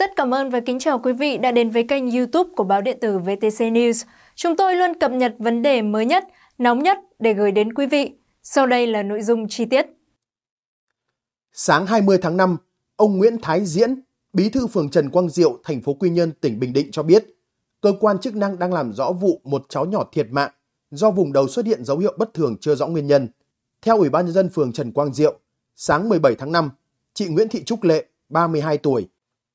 Rất cảm ơn và kính chào quý vị đã đến với kênh youtube của báo điện tử VTC News. Chúng tôi luôn cập nhật vấn đề mới nhất, nóng nhất để gửi đến quý vị. Sau đây là nội dung chi tiết. Sáng 20 tháng 5, ông Nguyễn Thái Diễn, bí thư phường Trần Quang Diệu, thành phố Quy Nhơn, tỉnh Bình Định cho biết, cơ quan chức năng đang làm rõ vụ một cháu nhỏ thiệt mạng do vùng đầu xuất hiện dấu hiệu bất thường chưa rõ nguyên nhân. Theo Ủy ban nhân dân phường Trần Quang Diệu, sáng 17 tháng 5, chị Nguyễn Thị Trúc Lệ, 32 tuổi,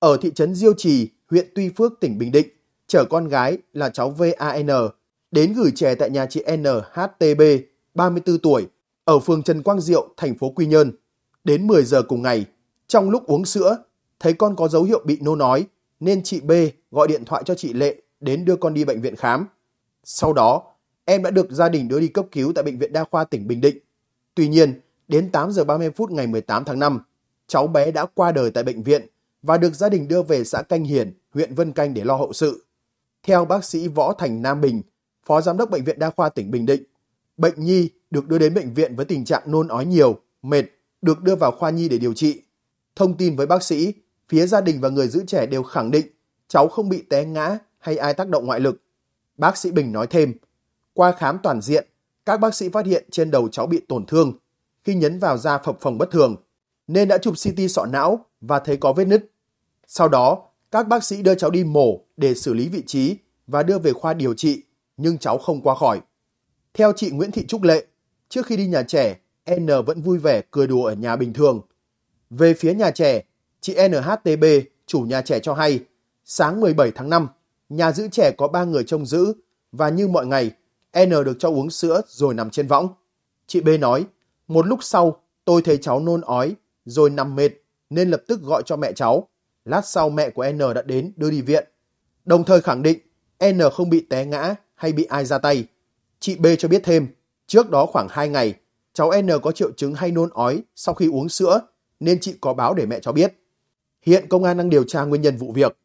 ở thị trấn Diêu Trì, huyện Tuy Phước, tỉnh Bình Định, chở con gái là cháu VAN đến gửi trẻ tại nhà chị NHTB, 34 tuổi, ở phường Trần Quang Diệu, thành phố Quy Nhơn. Đến 10 giờ cùng ngày, trong lúc uống sữa, thấy con có dấu hiệu bị nôn nói, nên chị B gọi điện thoại cho chị Lệ đến đưa con đi bệnh viện khám. Sau đó, em đã được gia đình đưa đi cấp cứu tại Bệnh viện Đa khoa tỉnh Bình Định. Tuy nhiên, đến 8 giờ 30 phút ngày 18 tháng 5, cháu bé đã qua đời tại bệnh viện và được gia đình đưa về xã Canh Hiền, huyện Vân Canh để lo hậu sự. Theo bác sĩ Võ Thành Nam Bình, Phó Giám đốc Bệnh viện Đa khoa tỉnh Bình Định, bệnh nhi được đưa đến bệnh viện với tình trạng nôn ói nhiều, mệt, được đưa vào khoa nhi để điều trị. Thông tin với bác sĩ, phía gia đình và người giữ trẻ đều khẳng định cháu không bị té ngã hay ai tác động ngoại lực. Bác sĩ Bình nói thêm, qua khám toàn diện, các bác sĩ phát hiện trên đầu cháu bị tổn thương khi nhấn vào da phập phồng bất thường, nên đã chụp CT sọ não và thấy có vết nứt. Sau đó, các bác sĩ đưa cháu đi mổ để xử lý vị trí và đưa về khoa điều trị, nhưng cháu không qua khỏi. Theo chị Nguyễn Thị Trúc Lệ, trước khi đi nhà trẻ, N vẫn vui vẻ cười đùa ở nhà bình thường. Về phía nhà trẻ, chị NHTB, chủ nhà trẻ cho hay, sáng 17 tháng 5, nhà giữ trẻ có 3 người trông giữ và như mọi ngày, N được cho uống sữa rồi nằm trên võng. Chị B nói, một lúc sau tôi thấy cháu nôn ói rồi nằm mệt nên lập tức gọi cho mẹ cháu. Lát sau mẹ của N đã đến đưa đi viện. Đồng thời khẳng định N không bị té ngã hay bị ai ra tay. Chị B cho biết thêm, trước đó khoảng 2 ngày, cháu N có triệu chứng hay nôn ói sau khi uống sữa nên chị có báo để mẹ cho biết. Hiện công an đang điều tra nguyên nhân vụ việc.